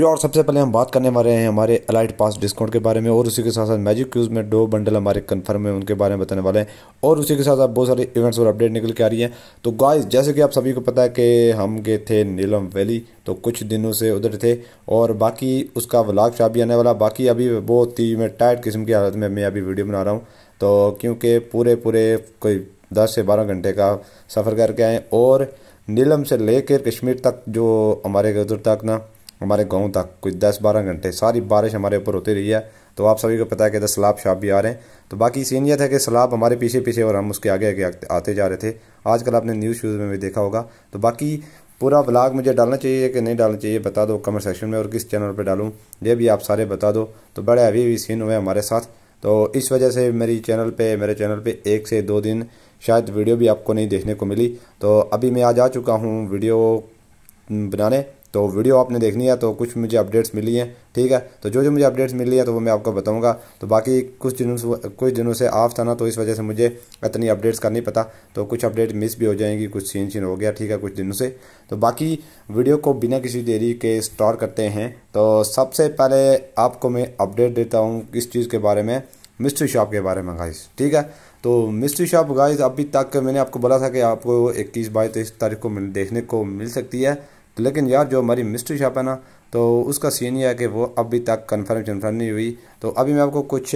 तो और सबसे पहले हम बात करने वाले हैं हमारे अलाइट पास डिस्काउंट के बारे में और उसी के साथ साथ मैजिक क्यूज़ में दो बंडल हमारे कन्फर्म है उनके बारे में बताने वाले हैं और उसी के साथ आप बहुत सारे इवेंट्स और अपडेट निकल के आ रही हैं तो गाइस जैसे कि आप सभी को पता है कि हम गए थे नीलम वैली तो कुछ दिनों से उधर थे और बाकी उसका व्लाग शाह भी आने वाला बाकी अभी बहुत ही मैं टाइट किस्म की हालत में मैं अभी वीडियो बना रहा हूँ तो क्योंकि पूरे पूरे कोई दस से बारह घंटे का सफ़र करके आए और नीलम से लेकर कश्मीर तक जो हमारे उधर तक ना हमारे गाँव तक कुछ दस बारह घंटे सारी बारिश हमारे ऊपर होती रही है तो आप सभी को पता है कि इधर सलाब शाप भी आ रहे हैं तो बाकी सीन ये था कि सलाब हमारे पीछे पीछे और हम उसके आगे आगे आते जा रहे थे आजकल आपने न्यूज़ शूज़ में भी देखा होगा तो बाकी पूरा ब्लाग मुझे डालना चाहिए कि नहीं डालना चाहिए बता दो कमेंट सेक्शन में और किस चैनल पर डालूँ ये भी आप सारे बता दो तो बड़े अभी भी सीन हुए हमारे साथ तो इस वजह से मेरी चैनल पे मेरे चैनल पे एक से दो दिन शायद वीडियो भी आपको नहीं देखने को मिली तो अभी मैं आज आ चुका हूँ वीडियो बनाने तो वीडियो आपने देखनी है तो कुछ मुझे अपडेट्स मिली हैं ठीक है तो जो जो मुझे अपडेट्स मिली है तो वो मैं आपको बताऊंगा तो बाकी कुछ दिनों से कुछ दिनों से ऑफ था ना तो इस वजह से मुझे इतनी अपडेट्स का नहीं पता तो कुछ अपडेट मिस भी हो जाएंगी कुछ सीन सीन हो गया ठीक है कुछ दिनों से तो बाकी वीडियो को बिना किसी देरी के स्टोर करते हैं तो सबसे पहले आपको मैं अपडेट देता हूँ किस चीज़ के बारे में मिस्ट्री शॉप के बारे में गाइस ठीक है तो मिस्ट्री शॉप गाइस अभी तक मैंने आपको बोला था कि आपको इक्कीस बाईस तेईस तारीख को देखने को मिल सकती है तो लेकिन यार जो हमारी मिस्ट्री शॉप है ना तो उसका सीन ये है कि वो अभी तक कन्फर्म शनफर्म नहीं हुई तो अभी मैं आपको कुछ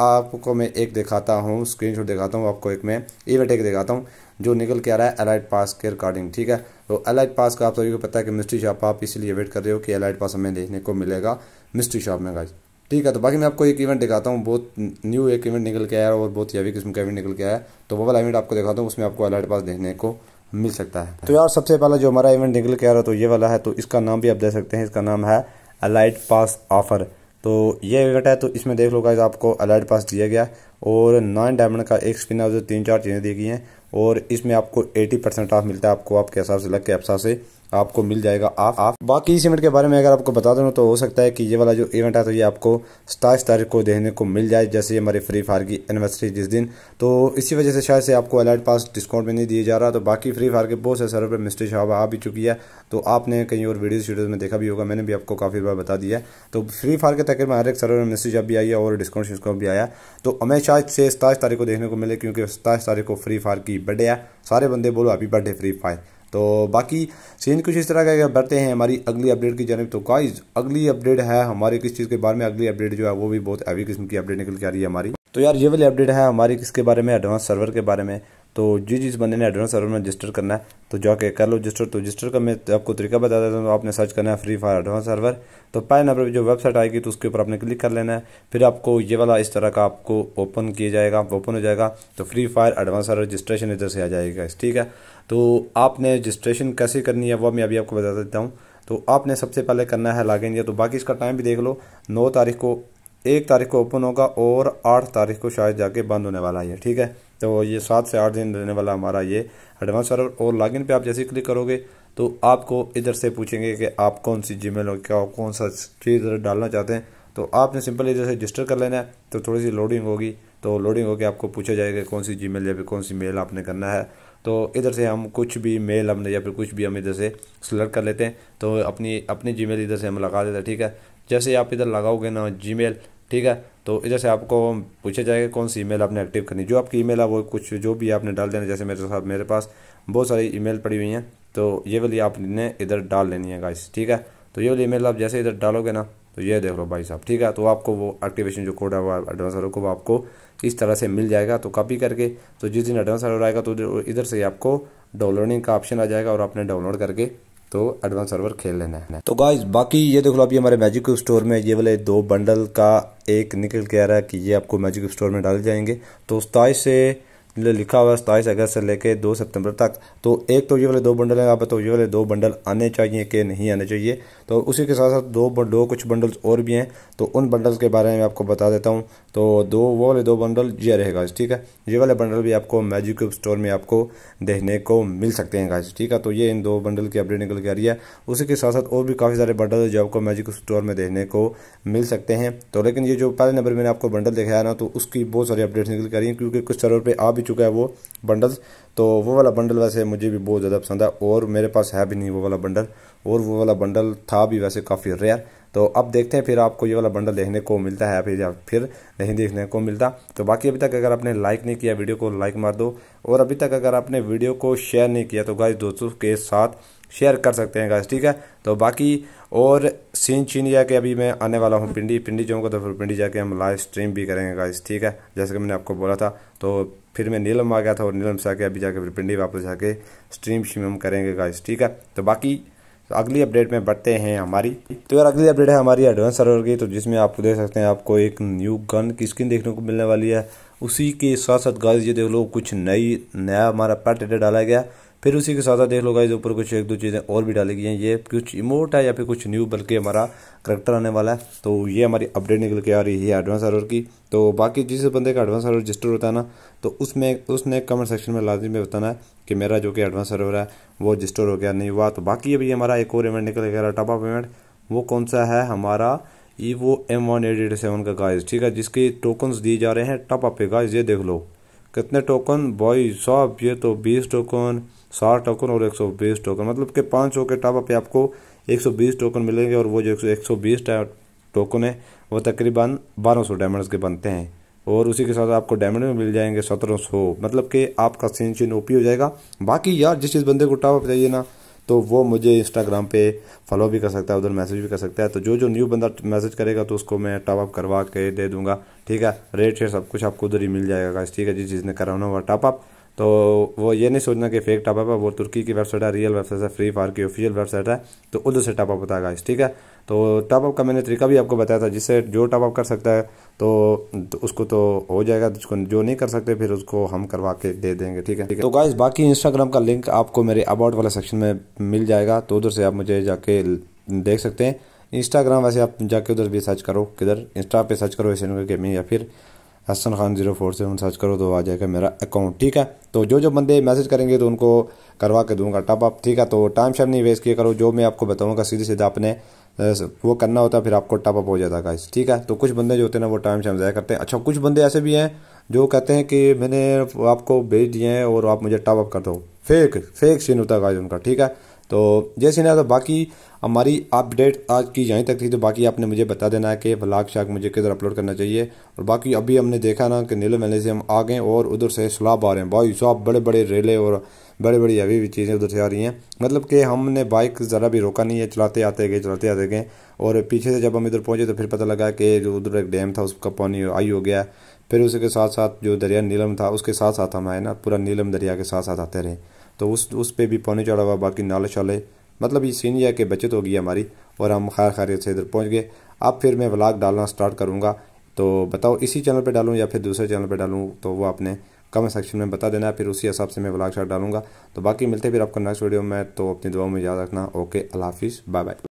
आपको मैं एक दिखाता हूँ स्क्रीन दिखाता हूँ आपको एक मैं इवेंट एक दिखाता हूँ जो निकल के आ रहा है एलाइट पास के रिकॉर्डिंग ठीक है तो एलाइट पास का आप सभी को पता है कि मिस्ट्री शॉप आप इसीलिए वेट कर रहे हो कि एलाइट पास हमें देखने को मिलेगा मिस्ट्री शॉप में गाइज ठीक है तो बाकी मैं आपको एक इवेंट दिखाता हूँ बहुत न्यू एक इवेंट निकल के आया है और बहुत हैवी किस्म का इवेंट निकल के आया है तो वो वाला इवेंट आपको दिखाता हूँ उसमें आपको अलाइट पास देखने को मिल सकता है तो यार सबसे पहला जो हमारा इवेंट निकल के आ रहा है तो ये वाला है तो इसका नाम भी आप दे सकते हैं इसका नाम है अलाइट पास ऑफर तो ये इवेंट है तो इसमें देख लो गाइज आपको अलाइट पास दिया गया और नॉन डायमंड का एक स्पिन तीन चार चीज़ें दी गई हैं और इसमें आपको एटी परसेंट ऑफ मिलता है आपको आपके हिसाब से लग के हिसाब से आपको मिल जाएगा आप आप बाकी इस इवेंट के बारे में अगर आपको बता दूँ तो हो सकता है कि ये वाला जो इवेंट है तो ये आपको सताईस तारीख को देखने को मिल जाए जैसे हमारी फ्री फायर की एनिवर्सरी जिस दिन तो इसी वजह से शायद से आपको अलर्ट पास डिस्काउंट में नहीं दिया जा रहा तो बाकी फ्री फायर के बहुत से सर्वर पर मिस्ट्री शॉप आ भी चुकी है तो आपने कहीं और वीडियो शीडियो में देखा भी होगा मैंने भी आपको काफ़ी बार बता दिया तो फ्री फायर के तकरीबन हर एक सर्वर में मिस्ट्री शॉप भी आई है और डिस्काउंट डिस्काउंट भी आया तो हमें शायद से सताईस तारीख को देखने को मिले क्योंकि सताईस तारीख को फ्री फायर की बर्थडे है सारे बंदे बोलो हैप्पी बर्थडे फ्री फायर तो बाकी सीन कुछ इस तरह का बढ़ते हैं हमारी अगली अपडेट की जानब तो गाइज अगली अपडेट है हमारे किस चीज़ के बारे में अगली अपडेट जो है वो भी बहुत हैवी किस्म की अपडेट निकल के आ रही है हमारी तो यार ये वाली अपडेट है हमारी किसके बारे में एडवांस सर्वर के बारे में तो जिस जिस बंदे ने एडवांस सर्वर में रजिस्टर करना है तो जाके कर लो रजिस्टर तो रजिस्टर का मैं आपको तरीका बता देता हूँ तो आपने सर्च करना है फ्री फायर एडवांस सर्वर तो पहले नंबर पर जो वेबसाइट आएगी तो उसके ऊपर आपने क्लिक कर लेना है फिर आपको ये वाला इस तरह का आपको ओपन किया जाएगा ओपन हो जाएगा तो free fire advance server registration इधर से आ जाएगा ठीक है तो आपने रजिस्ट्रेशन कैसे करनी है वो मैं अभी आपको बता देता हूँ तो आपने सबसे पहले करना है लॉगिन या तो बाकी इसका टाइम भी देख लो नौ तारीख को एक तारीख को ओपन होगा और आठ तारीख को शायद जाके बंद होने वाला है ठीक है तो ये सात से आठ दिन रहने वाला हमारा ये एडवांस सर्वर और लॉगिन पे आप जैसे क्लिक करोगे तो आपको इधर से पूछेंगे कि आप कौन सी जी मेल हो क्या कौन सा चीज़ डालना चाहते हैं तो आपने सिंपली से रजिस्टर कर लेना है तो थोड़ी सी लोडिंग होगी तो लोडिंग होकर आपको पूछा जाएगा कौन सी जी मेल या फिर कौन सी मेल आपने करना है तो इधर से हम कुछ भी मेल हमने या फिर कुछ भी हम इधर से सिलेक्ट कर लेते हैं तो अपनी अपनी जी मेल इधर से हम लगा देते हैं ठीक है जैसे आप इधर लगाओगे ना जी मेल ठीक है तो इधर से आपको पूछा जाएगा कौन सी ईमेल आपने एक्टिव करनी जो आपकी ईमेल है वो कुछ जो भी आपने डाल देना जैसे मेरे साथ मेरे पास बहुत सारी ईमेल पड़ी हुई हैं तो ये वाली आपने इधर डाल लेनी है गाइस ठीक है तो ये वाली ईमेल आप जैसे इधर डालोगे ना तो ये देख लो भाई साहब ठीक है तो आपको वो एक्टिवेशन जो कोड है वो एडवांस सर्वर को वो आपको इस तरह से मिल जाएगा तो कॉपी करके तो जिस दिन एडवांस सर्वर आएगा तो इधर से आपको डाउनलोडिंग का ऑप्शन आ जाएगा और आपने डाउनलोड करके तो एडवांस सर्वर खेल लेना है तो गाइस बाकी ये देख लो अभी हमारे मैजिक स्टोर में ये वाले दो बंडल का एक निकल के आ रहा है कि ये आपको मैजिक स्टोर में डाल जाएंगे तो सताईस से लिखा हुआ है सताईस अगस्त से लेकर दो सितंबर तक तो एक तो ये वाले दो बंडल हैं आप तो ये वाले दो बंडल आने चाहिए कि नहीं आने चाहिए तो उसी के साथ साथ दो दो कुछ बंडल्स और भी हैं तो उन बंडल्स के बारे में आपको बता देता हूँ तो दो वो वाले दो बंडल ये रहेगा ठीक है ये वाले बंडल भी आपको मैजिक क्यूब स्टोर में आपको देखने को मिल सकते हैं गाइस ठीक है तो ये इन दो बंडल की अपडेट निकल के आ रही है उसी के साथ साथ और भी काफ़ी सारे बंडल जो आपको मैजिक स्टोर में देखने को मिल सकते हैं तो लेकिन ये जो पहले नंबर मैंने आपको बंडल दिखाया ना तो उसकी बहुत सारी अपडेट्स निकल कर रही हैं क्योंकि कुछ सर्वर पर आप भी चुका है वो बंडल्स तो वो वाला बंडल वैसे मुझे भी बहुत ज़्यादा पसंद है और मेरे पास है भी नहीं वो वाला बंडल और वो वाला बंडल था भी वैसे काफ़ी रेयर तो अब देखते हैं फिर आपको ये वाला बंडल देखने को मिलता है फिर या फिर नहीं देखने को मिलता तो बाकी अभी तक अगर आपने लाइक नहीं किया वीडियो को लाइक मार दो और अभी तक अगर आपने वीडियो को शेयर नहीं किया तो गाइस दोस्तों के साथ शेयर कर सकते हैं गाइस ठीक है तो बाकी और सीन चीन या अभी मैं आने वाला हूँ पिंडी पिंडी जाऊँगा तो फिर पिंडी जाके हम लाइव स्ट्रीम भी करेंगे गाइस ठीक है जैसे कि मैंने आपको बोला था तो फिर मैं नीलम आ गया था और नीलम से आके अभी जाके फिर पिंडी वापस आके स्ट्रीम श्रीम करेंगे गाइस ठीक है तो बाकी तो अगली अपडेट में बढ़ते हैं हमारी तो यार अगली अपडेट है हमारी एडवांस सर्वर की तो जिसमें आप देख सकते हैं आपको एक न्यू गन की स्किन देखने को मिलने वाली है उसी के साथ साथ गाइस ये देख लो कुछ नई नया हमारा पैट डाला गया फिर उसी के साथ देख लो गाइज ऊपर कुछ एक दो चीज़ें और भी डाली गई हैं ये कुछ इमोट है या फिर कुछ न्यू बल्कि हमारा करेक्टर आने वाला है तो ये हमारी अपडेट निकल के आ रही है एडवांस सर्वर की तो बाकी जिस बंदे का एडवांस सर्वर रजिस्टर होता है ना तो उसमें उसने कमेंट सेक्शन में लाजमी में बताना है कि मेरा जो कि एडवांस सर्वर है वो रजिस्टर हो गया नहीं हुआ तो बाकी अभी हमारा एक और इवेंट निकल गया टॉप अप इवेंट वो कौन सा है हमारा ई वो M one eight eight seven का गाइज ठीक है जिसके टोकन्स दिए जा रहे हैं टॉप अप पे गाइज ये देख लो कितने टोकन बॉय साहब ये तो बीस टोकन साठ टोकन और एक सौ बीस टोकन मतलब कि पाँच सौ के टॉप पे आपको एक सौ बीस टोकन मिलेंगे और वो जो एक सौ बीस टोकन है वो तकरीबन बारह सौ डायमंड्स के बनते हैं और उसी के साथ आपको डायमंड में मिल जाएंगे सत्रह सौ मतलब कि आपका सीन चीन ओपी हो जाएगा बाकी यार जिस चीज बंदे को अप चाहिए ना तो वो मुझे इंस्टाग्राम पे फॉलो भी कर सकता है उधर मैसेज भी कर सकता है तो जो जो न्यू बंदा मैसेज करेगा तो उसको मैं टॉपअप करवा के दे दूंगा ठीक है रेट शेट सब कुछ आपको उधर ही मिल जाएगा ठीक है जिस जिसने कराना हुआ टॉपअप तो वो ये नहीं सोचना कि फेक टॉपअप है वो तुर्की की वेबसाइट है रियल वेबसाइट है फ्री फायर की ऑफिशियल वेबसाइट है तो उधर से टॉपअप होता है ठीक है तो टॉपअप का मैंने तरीका भी आपको बताया था जिससे जो टॉपअप कर सकता है तो, तो उसको तो हो जाएगा जिसको तो जो नहीं कर सकते फिर उसको हम करवा के दे देंगे ठीक है ठीक है तो गाइज बाकी इंस्टाग्राम का लिंक आपको मेरे अबाउट वाला सेक्शन में मिल जाएगा तो उधर से आप मुझे जाके देख सकते हैं इंस्टाग्राम वैसे आप जाके उधर भी सर्च करो किधर इंस्टा पे सर्च करो ऐसे गेमिंग या फिर Hasan Khan zero four seven search करो तो आ जाएगा मेरा अकाउंट ठीक है तो जो जो बंदे मैसेज करेंगे तो उनको करवा के दूंगा टॉप अप ठीक है तो टाइम शाइम नहीं वेस्ट किया करो जो मैं आपको बताऊंगा सीधे सीधे आपने वो करना होता है फिर आपको टॉप अप हो जाता है गाइस ठीक है तो कुछ बंदे जो होते हैं ना वो टाइम शाइम ज़्यादा करते हैं अच्छा कुछ बंदे ऐसे भी हैं जो कहते हैं कि मैंने आपको भेज दिए हैं और आप मुझे टॉप अप कर दो फेक फेक सीन होता है उनका ठीक है तो जैसे ना तो बाकी हमारी अपडेट आज की यहीं तक थी तो बाकी आपने मुझे बता देना है कि ब्लाग शाग मुझे किधर अपलोड करना चाहिए और बाकी अभी हमने देखा ना कि नीले मेले से हम आ गए और उधर से स्लाब आ रहे हैं भाई साहब बड़े बड़े रेले और बड़े बड़ी हैवी भी चीज़ें उधर से आ रही हैं मतलब कि हमने बाइक ज़रा भी रोका नहीं है चलाते आते गए चलाते आते गए और पीछे से जब हम इधर पहुँचे तो फिर पता लगा कि जो उधर एक डैम था उसका पानी आई हो गया फिर उसके साथ साथ जो दरिया नीलम था उसके साथ साथ हम आए ना पूरा नीलम दरिया के साथ साथ आते रहे तो उस उस पर भी पौने चढ़ा हुआ बाकी नाले शाले मतलब ये सीन यह है कि बचत होगी हमारी और हम खैर खैरियत से इधर पहुँच गए अब फिर मैं व्लाग डालना स्टार्ट करूँगा तो बताओ इसी चैनल पर डालूँ या फिर दूसरे चैनल पर डालूँ तो वो आपने कमेंट सेक्शन में बता देना फिर उसी हिसाब से मैं व्लाग शार्ट डालूंगा तो बाकी मिलते फिर आपको नेक्स्ट वीडियो में तो अपनी दुआओं में याद रखना ओके अल्लाह हाफिज़ बाय बाय